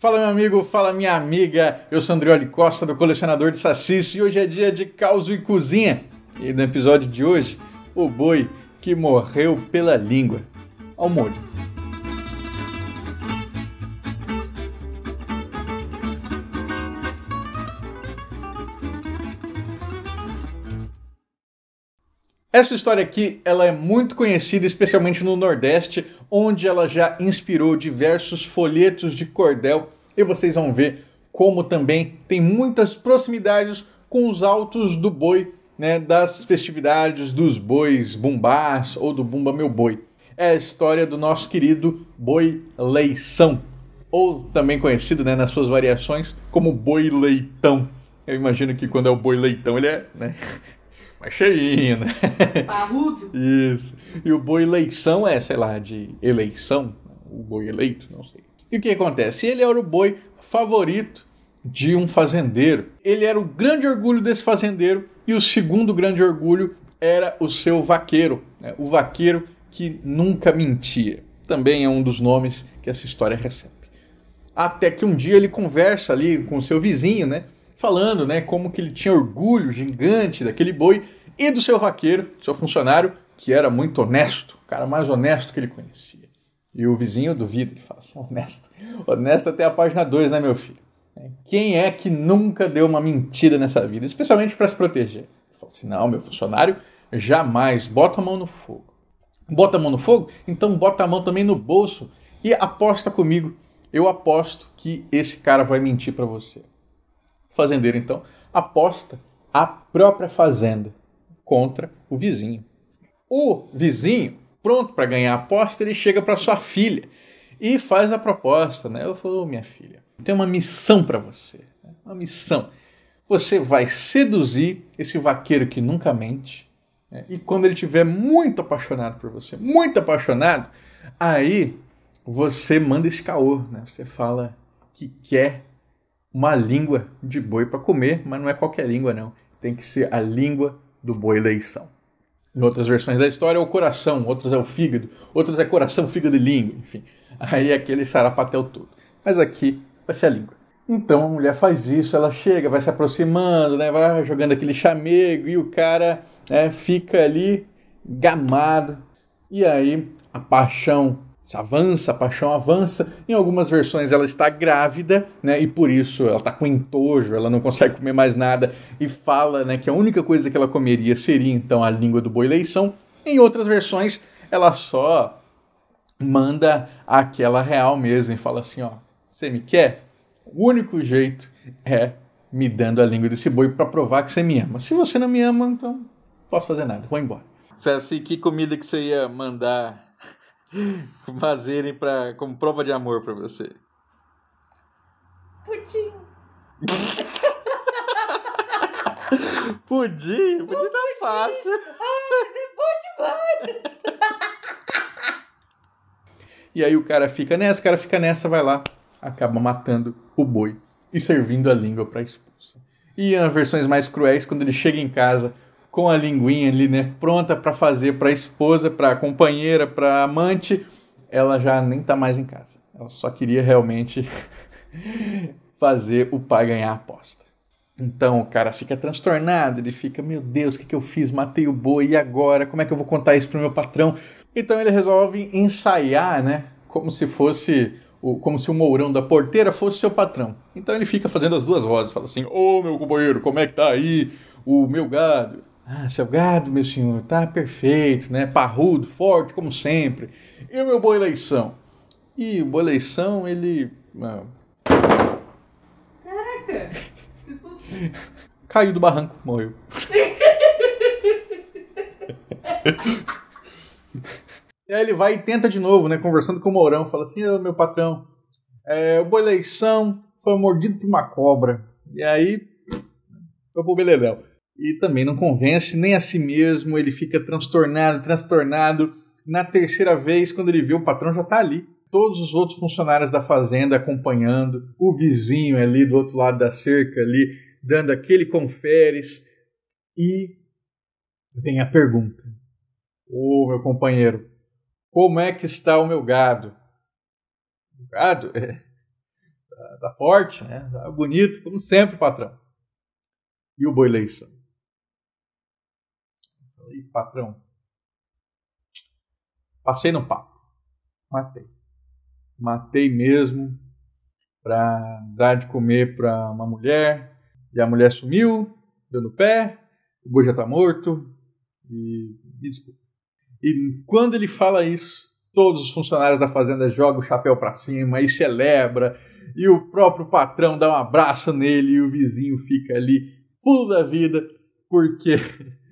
Fala meu amigo, fala minha amiga, eu sou Andrioli Costa do Colecionador de Sassis, e hoje é dia de caos e cozinha. E no episódio de hoje, o boi que morreu pela língua. Ao molho. Essa história aqui ela é muito conhecida, especialmente no Nordeste, onde ela já inspirou diversos folhetos de cordel e vocês vão ver como também tem muitas proximidades com os altos do boi, né, das festividades dos bois bumbás ou do bumba meu boi. É a história do nosso querido boi leição, ou também conhecido né, nas suas variações como boi leitão. Eu imagino que quando é o boi leitão ele é, né? mas cheinho, né? Parrudo. Tá Isso. E o boi eleição é, sei lá, de eleição, o boi eleito, não sei. E o que acontece? Ele era o boi favorito de um fazendeiro. Ele era o grande orgulho desse fazendeiro e o segundo grande orgulho era o seu vaqueiro, né? o vaqueiro que nunca mentia. Também é um dos nomes que essa história recebe. Até que um dia ele conversa ali com o seu vizinho, né? falando, né, como que ele tinha orgulho gigante daquele boi e do seu vaqueiro, seu funcionário, que era muito honesto, o cara mais honesto que ele conhecia. E o vizinho duvida, ele fala assim, honesto, honesto até a página 2, né, meu filho? É, Quem é que nunca deu uma mentira nessa vida, especialmente para se proteger? Ele fala assim, não, meu funcionário, jamais, bota a mão no fogo. Bota a mão no fogo? Então bota a mão também no bolso e aposta comigo. Eu aposto que esse cara vai mentir para você. O fazendeiro, então, aposta a própria fazenda contra o vizinho. O vizinho, pronto para ganhar a aposta, ele chega para sua filha e faz a proposta, né? Eu falo, minha filha, tem uma missão para você, né? uma missão. Você vai seduzir esse vaqueiro que nunca mente, né? e quando ele tiver muito apaixonado por você, muito apaixonado, aí você manda esse caô, né? Você fala que quer uma língua de boi para comer, mas não é qualquer língua, não. Tem que ser a língua do boi leição. Em outras versões da história é o coração, outras é o fígado, outras é coração, fígado e língua, enfim. Aí é aquele sarapatel todo. Mas aqui vai ser a língua. Então a mulher faz isso, ela chega, vai se aproximando, né, vai jogando aquele chamego e o cara né, fica ali gamado. E aí a paixão avança, a paixão avança. Em algumas versões ela está grávida, né? E por isso ela está com entojo, ela não consegue comer mais nada e fala, né, que a única coisa que ela comeria seria então a língua do boi leição. Em outras versões ela só manda aquela real mesmo e fala assim, ó, você me quer? O único jeito é me dando a língua desse boi para provar que você me ama. Se você não me ama, então posso fazer nada, vou embora. César, assim, que comida que você ia mandar fazerem pra, como prova de amor pra você? Pudim. pudim? Pudim tá fácil. Ai, mas é bom demais. e aí o cara fica nessa, o cara fica nessa, vai lá, acaba matando o boi e servindo a língua pra expulsa. E as versões mais cruéis, quando ele chega em casa, com a linguinha ali, né, pronta para fazer para a esposa, para a companheira, para a amante, ela já nem tá mais em casa. Ela só queria realmente fazer o pai ganhar a aposta. Então o cara fica transtornado, ele fica, meu Deus, o que, que eu fiz? Matei o boi, e agora? Como é que eu vou contar isso pro meu patrão? Então ele resolve ensaiar, né? Como se fosse. O, como se o Mourão da porteira fosse seu patrão. Então ele fica fazendo as duas vozes, fala assim: Ô meu companheiro, como é que tá aí? O meu gado. Ah, seu gado, meu senhor, tá perfeito, né? Parrudo, forte, como sempre. E o meu boa eleição? E o boa eleição, ele. Ah, Caraca! Que susto! Caiu do barranco, morreu. e aí ele vai e tenta de novo, né? Conversando com o Mourão, fala assim: Ô meu patrão, é, o boa eleição foi mordido por uma cobra. E aí. Foi pro Beleléu e também não convence nem a si mesmo, ele fica transtornado, transtornado. Na terceira vez, quando ele vê o patrão já está ali, todos os outros funcionários da fazenda acompanhando, o vizinho é ali do outro lado da cerca ali dando aquele conferes e vem a pergunta: Ô oh, meu companheiro, como é que está o meu gado? O gado é, tá, tá forte, né? Tá bonito, como sempre, patrão. E o boi leição? patrão. Passei no papo. Matei. Matei mesmo para dar de comer para uma mulher. E a mulher sumiu, deu no pé, o boi já tá morto. E me desculpa. E quando ele fala isso, todos os funcionários da fazenda jogam o chapéu para cima e celebra, e o próprio patrão dá um abraço nele e o vizinho fica ali pulo da vida porque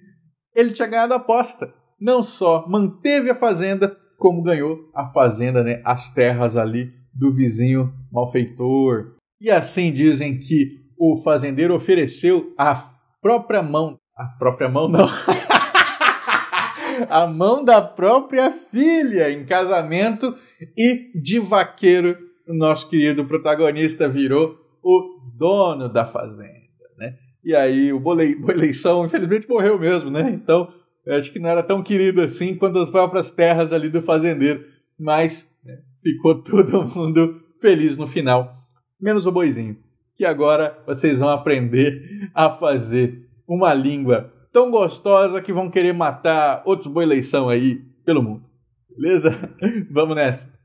ele tinha ganhado a aposta. Não só manteve a fazenda, como ganhou a fazenda, né? As terras ali do vizinho malfeitor. E assim dizem que o fazendeiro ofereceu a própria mão. A própria mão não. a mão da própria filha em casamento e de vaqueiro, o nosso querido protagonista virou o dono da fazenda, né? E aí o Bolei, Boleição, infelizmente, morreu mesmo, né? Então, acho que não era tão querido assim quanto as próprias terras ali do fazendeiro. Mas né, ficou todo mundo feliz no final. Menos o boizinho. Que agora vocês vão aprender a fazer uma língua tão gostosa que vão querer matar outros boileição aí pelo mundo. Beleza? Vamos nessa!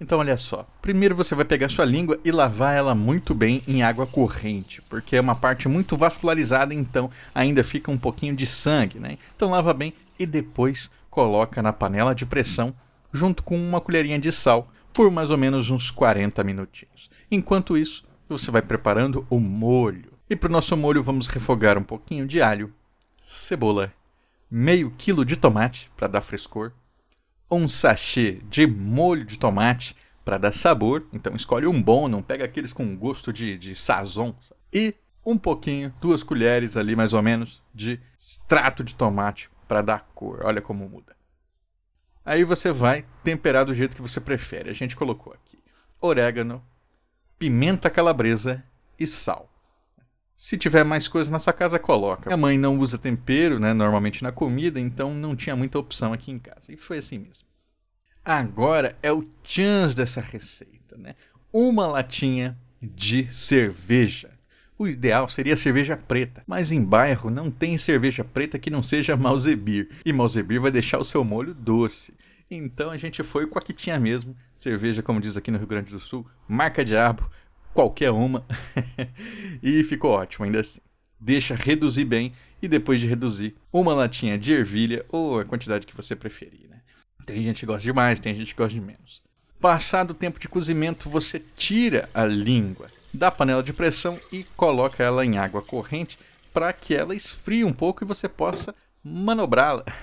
Então olha só, primeiro você vai pegar sua língua e lavar ela muito bem em água corrente, porque é uma parte muito vascularizada, então ainda fica um pouquinho de sangue, né? Então lava bem e depois coloca na panela de pressão junto com uma colherinha de sal por mais ou menos uns 40 minutinhos. Enquanto isso, você vai preparando o molho. E para o nosso molho vamos refogar um pouquinho de alho, cebola, meio quilo de tomate para dar frescor, um sachê de molho de tomate para dar sabor. Então escolhe um bom, não pega aqueles com gosto de, de sazon. E um pouquinho, duas colheres ali mais ou menos, de extrato de tomate para dar cor. Olha como muda. Aí você vai temperar do jeito que você prefere. A gente colocou aqui orégano, pimenta calabresa e sal. Se tiver mais coisas nessa casa, coloca. Minha mãe não usa tempero, né, normalmente na comida, então não tinha muita opção aqui em casa. E foi assim mesmo. Agora é o chance dessa receita, né? Uma latinha de cerveja. O ideal seria cerveja preta, mas em bairro não tem cerveja preta que não seja Malzebir, e Malzebir vai deixar o seu molho doce. Então a gente foi com a que tinha mesmo, cerveja, como diz aqui no Rio Grande do Sul, marca diabo, qualquer uma, e ficou ótimo ainda assim. Deixa reduzir bem e depois de reduzir, uma latinha de ervilha ou a quantidade que você preferir, né? Tem gente que gosta de mais, tem gente que gosta de menos. Passado o tempo de cozimento, você tira a língua da panela de pressão e coloca ela em água corrente para que ela esfrie um pouco e você possa manobrá-la.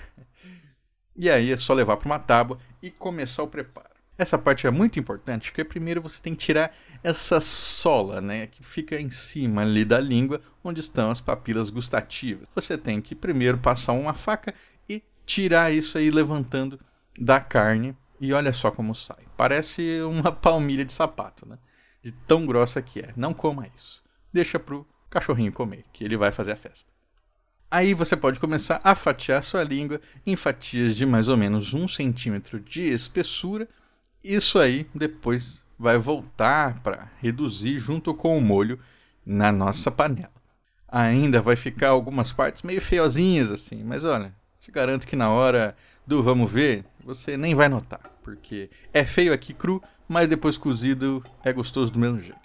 E aí é só levar para uma tábua e começar o preparo. Essa parte é muito importante, porque primeiro você tem que tirar essa sola, né, que fica em cima ali da língua, onde estão as papilas gustativas. Você tem que primeiro passar uma faca e tirar isso aí levantando da carne. E olha só como sai. Parece uma palmilha de sapato, né? De tão grossa que é. Não coma isso. Deixa pro cachorrinho comer, que ele vai fazer a festa. Aí você pode começar a fatiar sua língua em fatias de mais ou menos um centímetro de espessura isso aí depois vai voltar para reduzir junto com o molho na nossa panela. Ainda vai ficar algumas partes meio feiozinhas assim, mas olha, te garanto que na hora do vamos ver, você nem vai notar, porque é feio aqui cru, mas depois cozido é gostoso do mesmo jeito.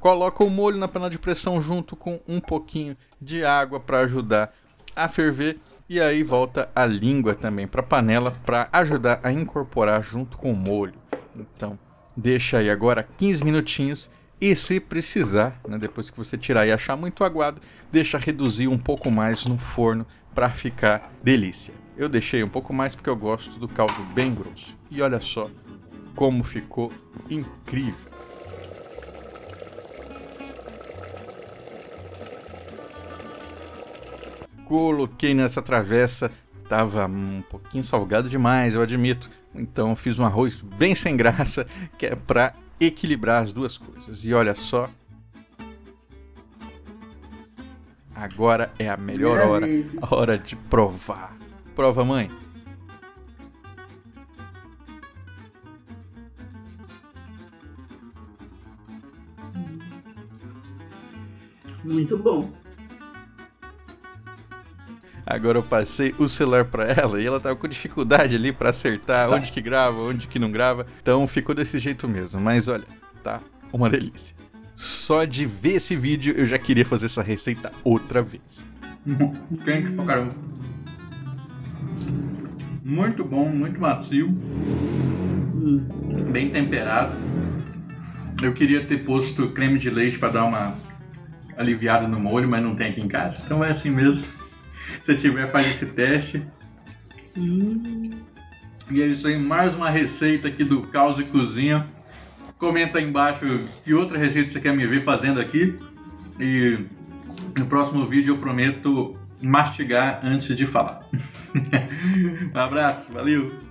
Coloca o molho na panela de pressão junto com um pouquinho de água para ajudar a ferver e aí volta a língua também para a panela para ajudar a incorporar junto com o molho. Então, deixa aí agora 15 minutinhos e se precisar, né, depois que você tirar e achar muito aguado, deixa reduzir um pouco mais no forno para ficar delícia. Eu deixei um pouco mais porque eu gosto do caldo bem grosso. E olha só como ficou incrível. coloquei nessa travessa. Tava um pouquinho salgado demais, eu admito. Então fiz um arroz bem sem graça, que é para equilibrar as duas coisas. E olha só, agora é a melhor hora, a hora de provar. Prova, mãe. Muito bom. Agora eu passei o celular para ela e ela tava tá com dificuldade ali para acertar tá. onde que grava, onde que não grava. Então ficou desse jeito mesmo. Mas olha, tá uma delícia. Só de ver esse vídeo eu já queria fazer essa receita outra vez. Uhum. Quente pra caramba. Muito bom, muito macio. Hum. Bem temperado. Eu queria ter posto creme de leite para dar uma aliviada no molho, mas não tem aqui em casa. Então é assim mesmo. Se tiver, faz esse teste. Hum. E é isso aí, mais uma receita aqui do Caos e Cozinha. Comenta aí embaixo que outra receita você quer me ver fazendo aqui. E no próximo vídeo eu prometo mastigar antes de falar. um abraço, valeu!